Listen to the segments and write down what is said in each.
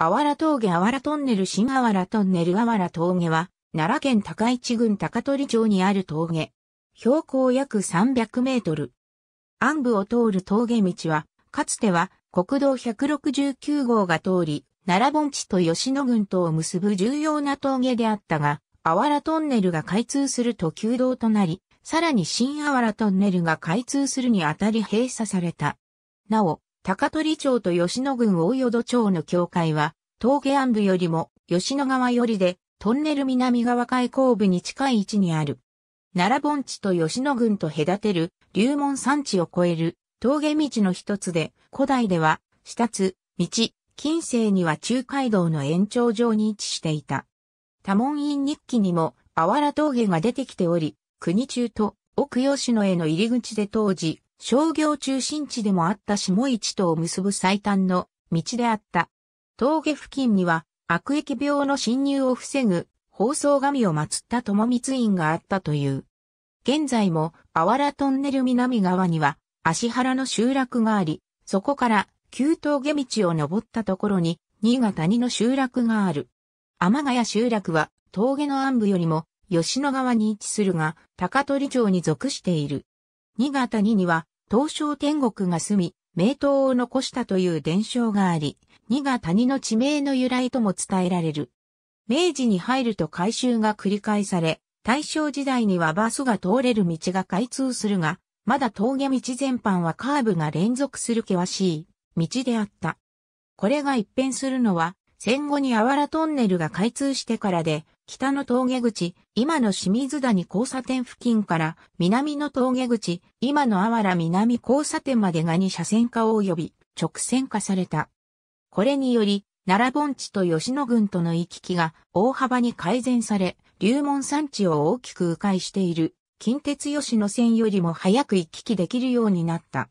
あわら峠あわらトンネル新あわらトンネルあわら峠は、奈良県高市郡高取町にある峠。標高約300メートル。暗部を通る峠道は、かつては国道169号が通り、奈良盆地と吉野郡とを結ぶ重要な峠であったが、あわらトンネルが開通すると旧道となり、さらに新あわらトンネルが開通するにあたり閉鎖された。なお、高取町と吉野郡大淀町の境界は、峠安部よりも吉野川寄りで、トンネル南側海口部に近い位置にある。奈良盆地と吉野郡と隔てる、龍門山地を越える、峠道の一つで、古代では、下津、道、近世には中海道の延長上に位置していた。多門院日記にも、あわら峠が出てきており、国中と奥吉野への入り口で当時、商業中心地でもあった下市とを結ぶ最短の道であった。峠付近には悪疫病の侵入を防ぐ放送神を祀った友光院があったという。現在も、あわらトンネル南側には、足原の集落があり、そこから旧峠道を登ったところに、新潟にの集落がある。天ヶ谷集落は、峠の暗部よりも、吉野川に位置するが、高取町に属している。新潟にには、東照天国が住み、名刀を残したという伝承があり、新潟谷の地名の由来とも伝えられる。明治に入ると改修が繰り返され、大正時代にはバスが通れる道が開通するが、まだ峠道全般はカーブが連続する険しい道であった。これが一変するのは、戦後にあわらトンネルが開通してからで、北の峠口、今の清水谷交差点付近から南の峠口、今のあわら南交差点までが2車線化及び直線化された。これにより、奈良盆地と吉野郡との行き来が大幅に改善され、龍門山地を大きく迂回している近鉄吉野線よりも早く行き来できるようになった。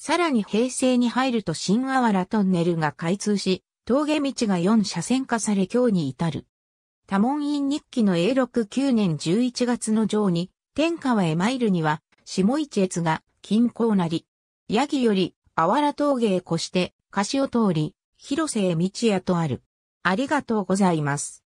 さらに平成に入ると新あわらトンネルが開通し、峠道が4車線化され今日に至る。多門院日記の永禄9年11月の上に、天川へ参るには、下一越が、近郊なり。ヤギより、あわら峠へ越して、菓子を通り、広瀬へ道屋とある。ありがとうございます。